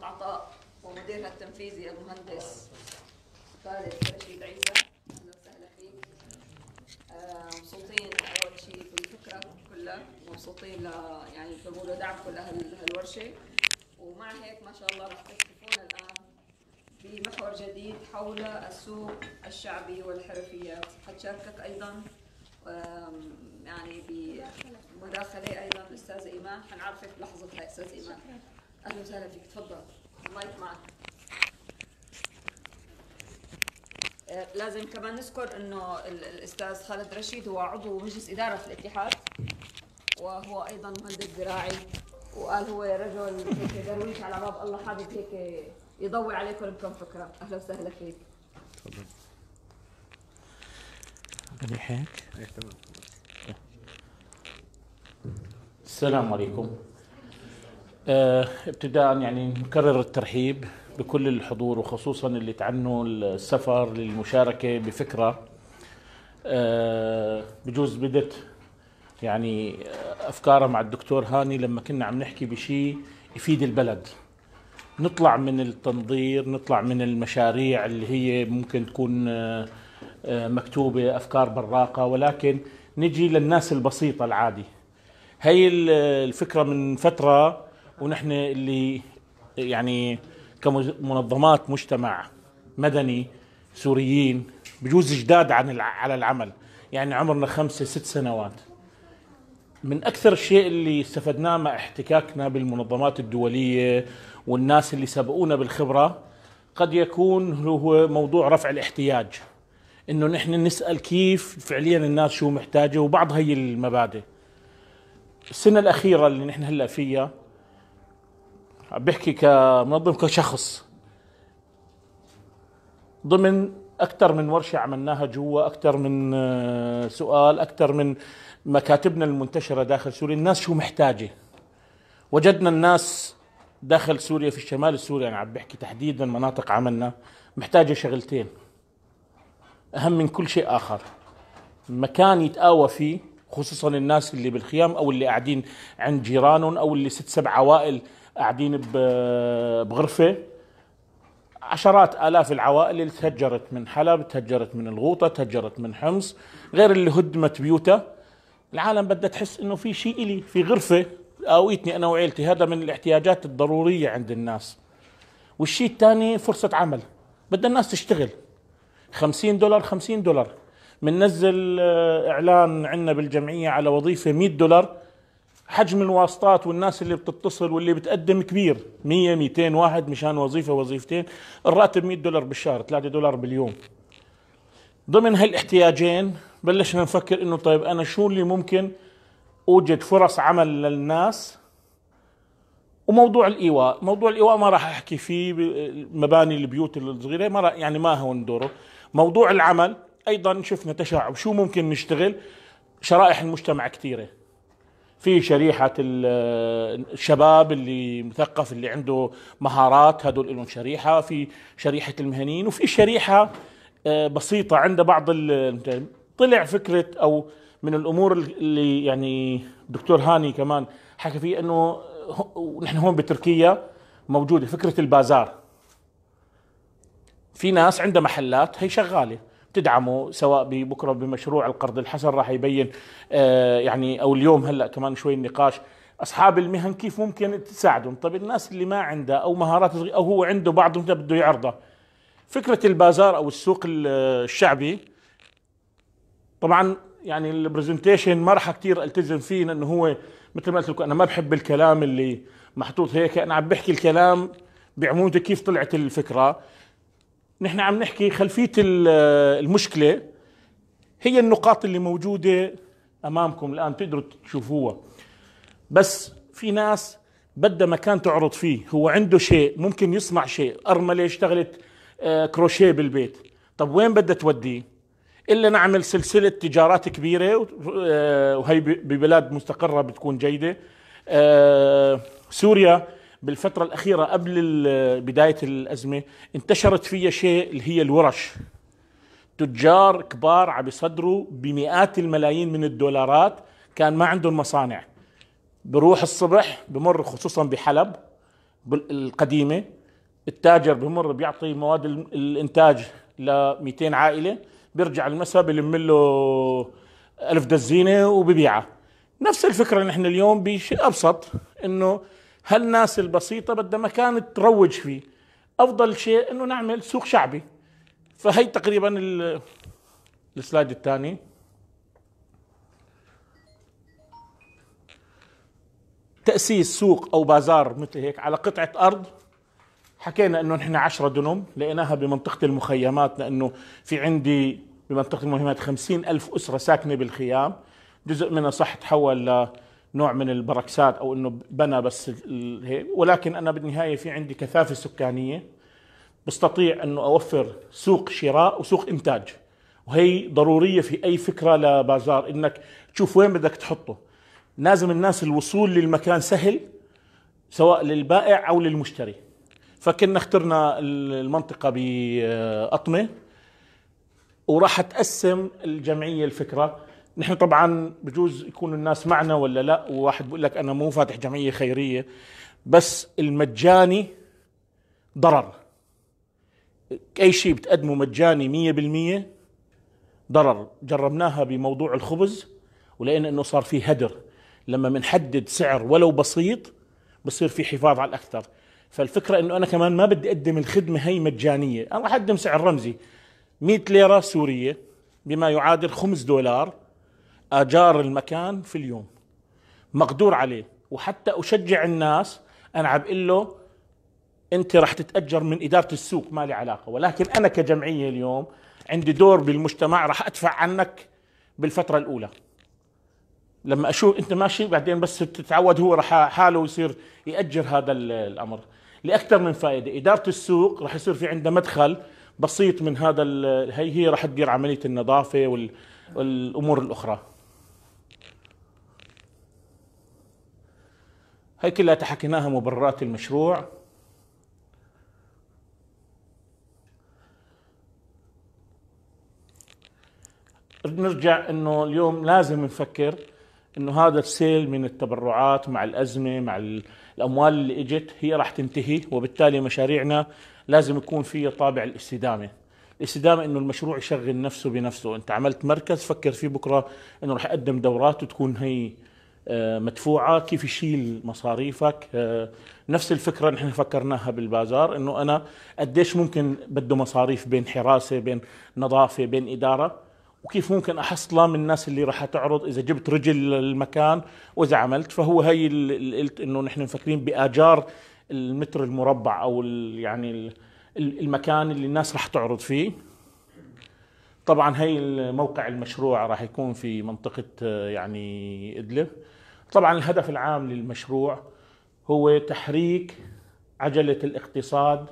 محمد عطاء ومديرها التنفيذي المهندس خالد رشيد عيسى أهلا وسهلا فيك آه، مبسوطين أول شيء بالفكرة كلها مبسوطين ل يعني بقولوا دعمكم لهالورشة ومع هيك ما شاء الله رح تكتفونا الآن بمحور جديد حول السوق الشعبي والحرفيات حتشاركك أيضا يعني بمداخلة أيضا استاذه إيمان حنعرفك لحظة هاي أستاذة إيمان اهلا وسهلا فيك تفضل المايك معك آه، لازم كمان نذكر انه الاستاذ خالد رشيد هو عضو مجلس اداره في الاتحاد وهو ايضا مهندس زراعي وقال هو رجل هيك درويش على باب الله حابب هيك يضوي عليكم بكم فكره اهلا وسهلا فيك تفضل هيك؟ ايه تمام السلام عليكم آه، ابتداء يعني نكرر الترحيب بكل الحضور وخصوصا اللي تعنوا السفر للمشاركه بفكره آه، بجوز بدت يعني افكارها مع الدكتور هاني لما كنا عم نحكي بشيء يفيد البلد نطلع من التنظير نطلع من المشاريع اللي هي ممكن تكون آه، مكتوبه افكار براقه ولكن نجي للناس البسيطه العادي هي الفكره من فتره ونحن اللي يعني كمنظمات مجتمع مدني سوريين بجوز جداد عن على العمل يعني عمرنا خمسة ست سنوات من أكثر الشيء اللي استفدناه مع احتكاكنا بالمنظمات الدولية والناس اللي سبقونا بالخبرة قد يكون هو موضوع رفع الاحتياج انه نحن نسال كيف فعليا الناس شو محتاجه وبعض هي المبادئ السنه الاخيره اللي نحن هلا فيها بحكي كمنظم كشخص ضمن اكثر من ورشه عملناها جوا اكثر من آه، سؤال اكثر من مكاتبنا المنتشره داخل سوريا الناس شو محتاجه وجدنا الناس داخل سوريا في الشمال السوري انا يعني عم بحكي تحديدا مناطق عملنا محتاجه شغلتين اهم من كل شيء اخر مكان يتقاوى فيه خصوصا الناس اللي بالخيام او اللي قاعدين عند جيرانهم او اللي ست سبع عوائل قاعدين بغرفه عشرات الاف العوائل اللي تهجرت من حلب تهجرت من الغوطه تهجرت من حمص غير اللي هدمت بيوتها العالم بدها تحس انه في شيء الي في غرفه قاويتني انا وعيلتي هذا من الاحتياجات الضروريه عند الناس والشيء الثاني فرصه عمل بدها الناس تشتغل 50 دولار 50 دولار بننزل آه، اعلان عندنا بالجمعيه على وظيفه 100 دولار حجم الواسطات والناس اللي بتتصل واللي بتقدم كبير 100 200 واحد مشان وظيفه وظيفتين الراتب 100 دولار بالشهر 3 دولار باليوم ضمن هالاحتياجين بلشنا نفكر انه طيب انا شو اللي ممكن اوجد فرص عمل للناس وموضوع الايواء موضوع الايواء ما راح احكي فيه مباني البيوت الصغيره ما يعني ما هون دوره موضوع العمل ايضا شفنا تشعب شو ممكن نشتغل شرائح المجتمع كثيره في شريحة الشباب اللي مثقف اللي عنده مهارات هدول لهم شريحة في شريحة المهنيين وفي شريحة آه، بسيطة عند بعض طلع فكرة أو من الأمور اللي يعني الدكتور هاني كمان حكى فيه أنه نحن هون بتركيا موجودة فكرة البازار في ناس عندها محلات هي شغالة تدعمه سواء ببكره بمشروع القرض الحسن راح يبين آه، يعني او اليوم هلا كمان شوي النقاش اصحاب المهن كيف ممكن تساعدهم طب الناس اللي ما عندها او مهارات او هو عنده بعض بده يعرضه فكره البازار او السوق الشعبي طبعا يعني البرزنتيشن ما راح كثير التزم فيه لانه هو مثل ما قلت لكم انا ما بحب الكلام اللي محطوط هيك انا عم بحكي الكلام بعموده كيف طلعت الفكره نحن عم نحكي خلفية المشكلة هي النقاط اللي موجودة أمامكم الآن تقدروا تشوفوها بس في ناس بدها مكان تعرض فيه هو عنده شيء ممكن يصنع شيء أرملة اشتغلت آه، كروشيه بالبيت طب وين بدها توديه إلا نعمل سلسلة تجارات كبيرة آه، وهي ببلاد مستقرة بتكون جيدة آه، سوريا بالفترة الأخيرة قبل بداية الأزمة انتشرت فيها شيء اللي هي الورش تجار كبار عم يصدروا بمئات الملايين من الدولارات كان ما عندهم مصانع بروح الصبح بمر خصوصا بحلب القديمة التاجر بمر بيعطي مواد الإنتاج ل 200 عائلة بيرجع المساء بلم له ألف دزينة وببيعها نفس الفكرة نحن اليوم بشيء أبسط إنه هالناس البسيطة بدها مكان تروج فيه أفضل شيء أنه نعمل سوق شعبي فهي تقريبا السلايد الثاني تأسيس سوق أو بازار مثل هيك على قطعة أرض حكينا انه نحن 10 دنم لقيناها بمنطقه المخيمات لانه في عندي بمنطقه المهمات خمسين ألف اسره ساكنه بالخيام جزء منها صح تحول نوع من البركسات او انه بنى بس هيك ولكن انا بالنهايه في عندي كثافه سكانيه بستطيع انه اوفر سوق شراء وسوق انتاج وهي ضروريه في اي فكره لبازار انك تشوف وين بدك تحطه لازم الناس الوصول للمكان سهل سواء للبائع او للمشتري فكنا اخترنا المنطقه باطمه وراح تقسم الجمعيه الفكره نحن طبعا بجوز يكون الناس معنا ولا لا وواحد بيقول لك انا مو فاتح جمعيه خيريه بس المجاني ضرر اي شيء بتقدمه مجاني 100% ضرر جربناها بموضوع الخبز ولقينا انه صار في هدر لما بنحدد سعر ولو بسيط بصير في حفاظ على الاكثر فالفكره انه انا كمان ما بدي اقدم الخدمه هي مجانيه انا راح اقدم سعر رمزي 100 ليره سوريه بما يعادل 5 دولار اجار المكان في اليوم مقدور عليه وحتى اشجع الناس انا عم بقول له انت رح تتاجر من اداره السوق ما لي علاقه ولكن انا كجمعيه اليوم عندي دور بالمجتمع رح ادفع عنك بالفتره الاولى لما اشوف انت ماشي بعدين بس تتعود هو رح حاله يصير ياجر هذا الامر لاكثر من فائده اداره السوق رح يصير في عندها مدخل بسيط من هذا هي هي رح تدير عمليه النظافه والامور الاخرى هي كلها حكيناها مبررات المشروع نرجع انه اليوم لازم نفكر انه هذا السيل من التبرعات مع الازمه مع الاموال اللي اجت هي راح تنتهي وبالتالي مشاريعنا لازم يكون فيها طابع الاستدامه الاستدامه انه المشروع يشغل نفسه بنفسه انت عملت مركز فكر فيه بكره انه راح اقدم دورات وتكون هي آه، مدفوعه كيف يشيل مصاريفك آه، نفس الفكره نحن فكرناها بالبازار انه انا قديش ممكن بده مصاريف بين حراسه بين نظافه بين اداره وكيف ممكن احصلها من الناس اللي راح تعرض اذا جبت رجل المكان واذا عملت فهو هي اللي قلت انه نحن مفكرين باجار المتر المربع او يعني المكان اللي الناس راح تعرض فيه طبعا هي الموقع المشروع راح يكون في منطقه آه، يعني ادلب طبعا الهدف العام للمشروع هو تحريك عجله الاقتصاد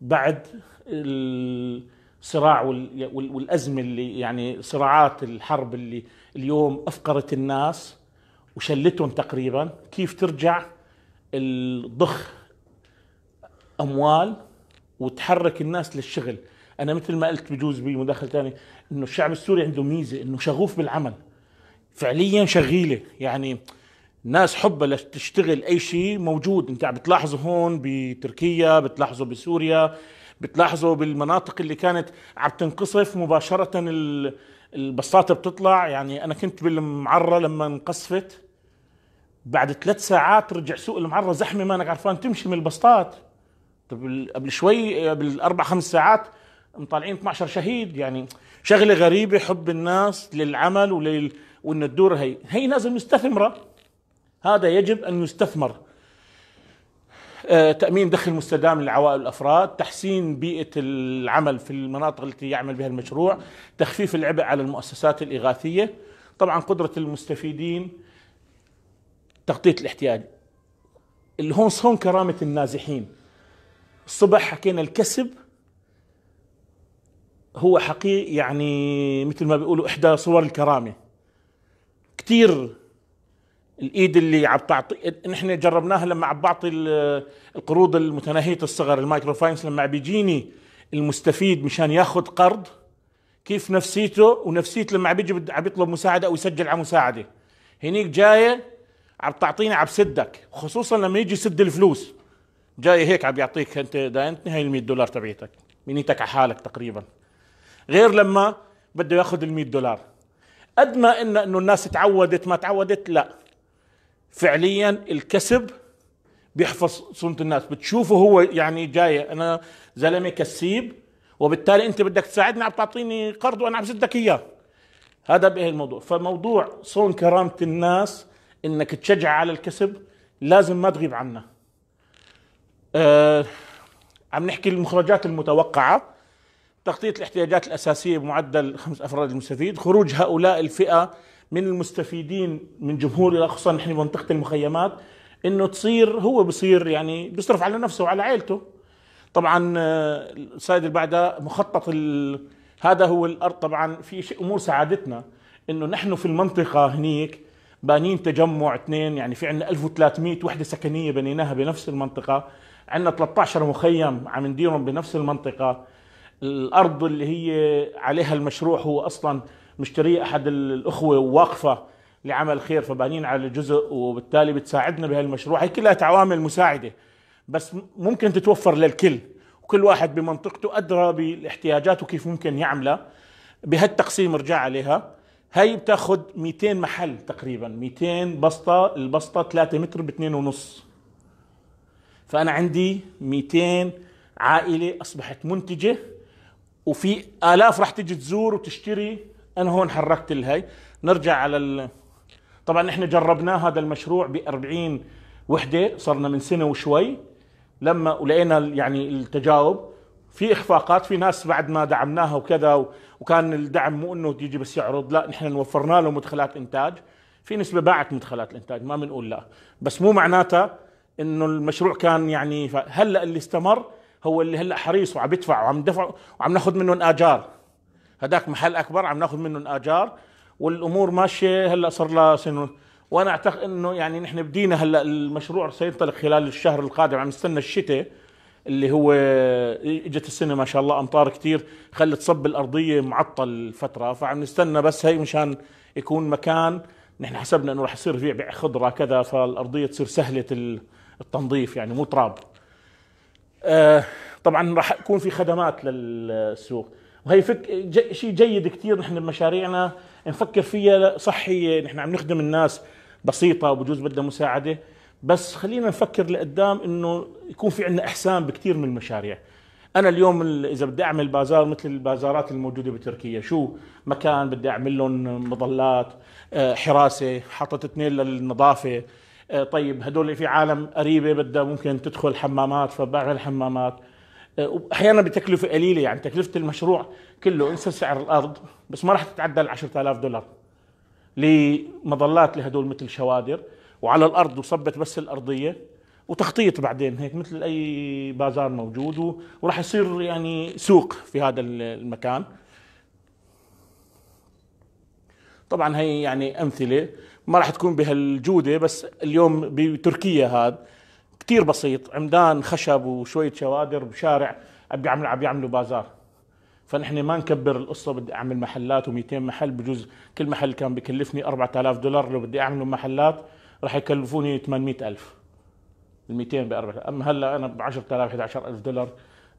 بعد الصراع والازمه اللي يعني صراعات الحرب اللي اليوم افقرت الناس وشلتهم تقريبا كيف ترجع الضخ اموال وتحرك الناس للشغل انا مثل ما قلت بجوز بمداخله ثانيه انه الشعب السوري عنده ميزه انه شغوف بالعمل فعليا شغيله يعني ناس حبها لتشتغل اي شيء موجود انت عم بتلاحظه هون بتركيا بتلاحظه بسوريا بتلاحظه بالمناطق اللي كانت عم تنقصف مباشره البساطه بتطلع يعني انا كنت بالمعره لما انقصفت بعد ثلاث ساعات رجع سوق المعره زحمه ما أنا عرفان تمشي من البسطات طب قبل شوي قبل اربع خمس ساعات مطالعين 12 شهيد يعني شغله غريبه حب الناس للعمل ولل وان الدور هي هي ناس مستثمره هذا يجب أن يستثمر آه، تأمين دخل مستدام للعوائل الافراد تحسين بيئة العمل في المناطق التي يعمل بها المشروع تخفيف العبء على المؤسسات الإغاثية طبعا قدرة المستفيدين تغطية الاحتياج اللي هون هون كرامة النازحين الصبح حكينا الكسب هو حقيقي يعني مثل ما بيقولوا إحدى صور الكرامة كثير الايد اللي عم تعطي نحن جربناها لما عم بعطي القروض المتناهيه الصغر المايكرو فاينس لما بيجيني المستفيد مشان ياخذ قرض كيف نفسيته ونفسيته لما عم بيجي عم يطلب مساعده او يسجل على مساعده هنيك جايه عم تعطيني عم سدك خصوصا لما يجي يسد الفلوس جاي هيك عم يعطيك انت داينتني هاي ال 100 دولار تبعيتك مينيتك على حالك تقريبا غير لما بده ياخذ ال 100 دولار قد ما انه الناس تعودت ما تعودت لا فعليا الكسب بيحفظ صمت الناس بتشوفه هو يعني جاي انا زلمه كسيب وبالتالي انت بدك تساعدني عم تعطيني قرض وانا عم سدك اياه هذا به الموضوع فموضوع صون كرامه الناس انك تشجع على الكسب لازم ما تغيب عنا أه عم نحكي المخرجات المتوقعه تغطيه الاحتياجات الاساسيه بمعدل خمس افراد المستفيد خروج هؤلاء الفئه من المستفيدين من جمهوري خصوصا نحن منطقه المخيمات انه تصير هو بصير يعني بيصرف على نفسه وعلى عائلته طبعا آه، السيد البعداء مخطط ال... هذا هو الارض طبعا في شيء امور سعادتنا انه نحن في المنطقه هنيك بانين تجمع اثنين يعني في عندنا 1300 وحده سكنيه بنيناها بنفس المنطقه عندنا 13 مخيم عم نديرهم بنفس المنطقه الارض اللي هي عليها المشروع هو اصلا مشتريه احد الاخوه وواقفه لعمل خير فبانين على الجزء وبالتالي بتساعدنا بهالمشروع هي كلها عوامل مساعده بس ممكن تتوفر للكل وكل واحد بمنطقته ادرى بالاحتياجات وكيف ممكن يعملها بهالتقسيم رجع عليها هي بتاخذ 200 محل تقريبا 200 بسطه البسطه 3 متر ب 2 ونص فانا عندي 200 عائله اصبحت منتجه وفي الاف راح تيجي تزور وتشتري انا هون حركت الهي نرجع على ال... طبعا احنا جربنا هذا المشروع ب 40 وحده صرنا من سنه وشوي لما ولقينا يعني التجاوب في اخفاقات في ناس بعد ما دعمناها وكذا وكان الدعم مو انه تيجي بس يعرض لا نحن وفرنا له مدخلات انتاج في نسبه باعت مدخلات الانتاج ما بنقول لا بس مو معناتها انه المشروع كان يعني هلا اللي استمر هو اللي هلا حريص وعم يدفع وعم دفع وعم ناخذ منهم اجار هداك محل اكبر عم ناخذ منه الاجار والامور ماشيه هلا صار لها سنه وانا اعتقد انه يعني نحن بدينا هلا المشروع سينطلق خلال الشهر القادم عم نستنى الشتاء اللي هو اجت السنه ما شاء الله امطار كثير خلت صب الارضيه معطل فتره فعم نستنى بس هي مشان يكون مكان نحن حسبنا انه رح يصير في خضره كذا فالارضيه تصير سهله التنظيف يعني مو تراب آه، طبعا راح يكون في خدمات للسوق وهي فك شيء جيد كثير نحن بمشاريعنا نفكر فيها صحي نحن عم نخدم الناس بسيطه وبجوز بدها مساعده بس خلينا نفكر لقدام انه يكون في عندنا احسان بكثير من المشاريع انا اليوم اذا بدي اعمل بازار مثل البازارات الموجوده بتركيا شو مكان بدي اعمل لهم مظلات آه، حراسه حاطط اثنين للنظافه آه، طيب هدول في عالم قريبه بدها ممكن تدخل حمامات فبعمل حمامات احيانا بتكلفه قليله يعني تكلفه المشروع كله انسى سعر الارض بس ما راح تتعدى ال 10000 دولار لمظلات لهدول مثل شوادر وعلى الارض وصبت بس الارضيه وتخطيط بعدين هيك مثل اي بازار موجود وراح يصير يعني سوق في هذا المكان طبعا هي يعني امثله ما راح تكون بهالجوده بس اليوم بتركيا هذا كتير بسيط عمدان خشب وشويه شوادر بشارع أبي عم نلعب يعملوا بازار فنحن ما نكبر القصة بدي أعمل محلات و200 محل بجوز كل محل كان بكلفني 4000 دولار لو بدي أعمله محلات رح يكلفوني 800 ألف ال 200 ب 4000 أما هلا أنا ب 10000 11000 دولار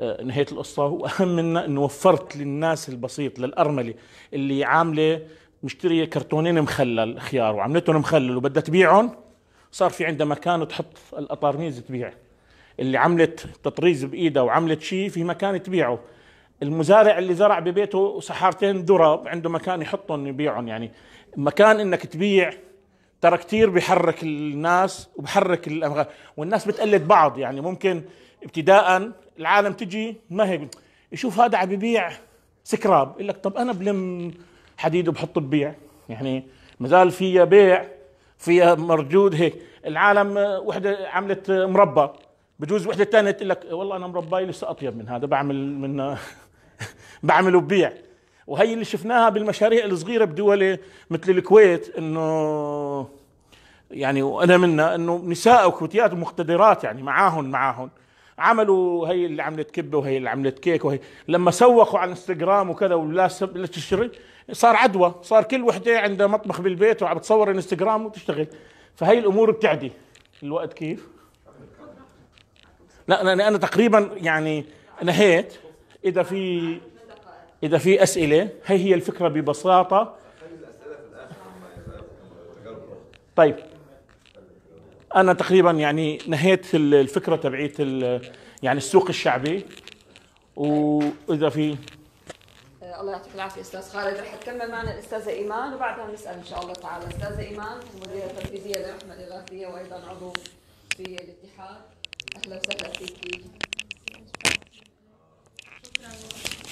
آه، نهيت القصة وأهم منا إنه وفرت للناس البسيط للأرملة اللي عاملة مشترية كرتونين مخلل خيار وعملتهم مخلل وبدها تبيعهم صار في عندها مكان تحط الاطارميز تبيع اللي عملت تطريز بايدها وعملت شيء في مكان تبيعه المزارع اللي زرع ببيته سحارتين ذره عنده مكان يحطهم يبيعهم يعني مكان انك تبيع ترى كثير بحرك الناس وبحرك الأمغار. والناس بتقلد بعض يعني ممكن ابتداء العالم تجي ما هي يشوف هذا عم يبيع سكراب يقول لك طب انا بلم حديد وبحطه ببيع يعني ما زال في بيع فيها مردود هيك العالم آه، وحده عملت آه، مربى بجوز وحده ثانيه تقول لك والله انا مرباي لسه اطيب من هذا بعمل من آه، بعمل وببيع وهي اللي شفناها بالمشاريع الصغيره بدول مثل الكويت انه يعني وانا منا انه نساء وكوتيات ومقتدرات يعني معاهم معاهم عملوا هي اللي عملت كبه وهي اللي عملت كيك وهي لما سوقوا على انستغرام وكذا ولا لا تشتغل صار عدوى صار كل وحده عندها مطبخ بالبيت وعم تصور انستغرام وتشتغل فهي الامور بتعدي الوقت كيف؟ لا انا انا تقريبا يعني نهيت اذا في اذا في اسئله هي هي الفكره ببساطه طيب انا تقريبا يعني نهيت الفكره تبعيت يعني السوق الشعبي واذا في الله يعطيك العافيه استاذ خالد رح تكمل معنا الاستاذه ايمان وبعدها نسال ان شاء الله تعالى استاذه ايمان المديره التنفيذيه للرحمه الاغاثيه وايضا عضو في الاتحاد اهلا وسهلا فيك شكرا